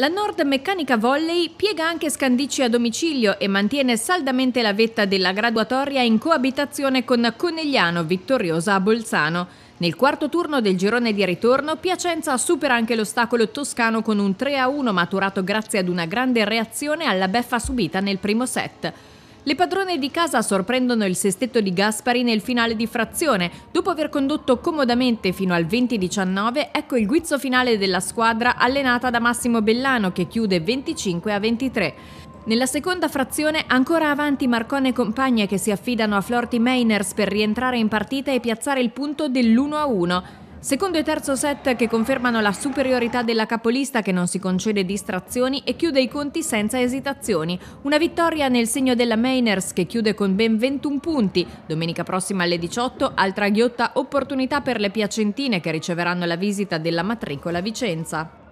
La Nord Meccanica Volley piega anche scandicci a domicilio e mantiene saldamente la vetta della graduatoria in coabitazione con Conegliano, vittoriosa a Bolzano. Nel quarto turno del girone di ritorno, Piacenza supera anche l'ostacolo toscano con un 3-1 maturato grazie ad una grande reazione alla beffa subita nel primo set. Le padrone di casa sorprendono il sestetto di Gaspari nel finale di frazione. Dopo aver condotto comodamente fino al 20-19, ecco il guizzo finale della squadra allenata da Massimo Bellano che chiude 25 a 23. Nella seconda frazione ancora avanti Marcone e compagnie che si affidano a Florti Mainers per rientrare in partita e piazzare il punto dell'1 a 1. Secondo e terzo set che confermano la superiorità della capolista che non si concede distrazioni e chiude i conti senza esitazioni. Una vittoria nel segno della Mainers che chiude con ben 21 punti. Domenica prossima alle 18 altra ghiotta opportunità per le piacentine che riceveranno la visita della matricola Vicenza.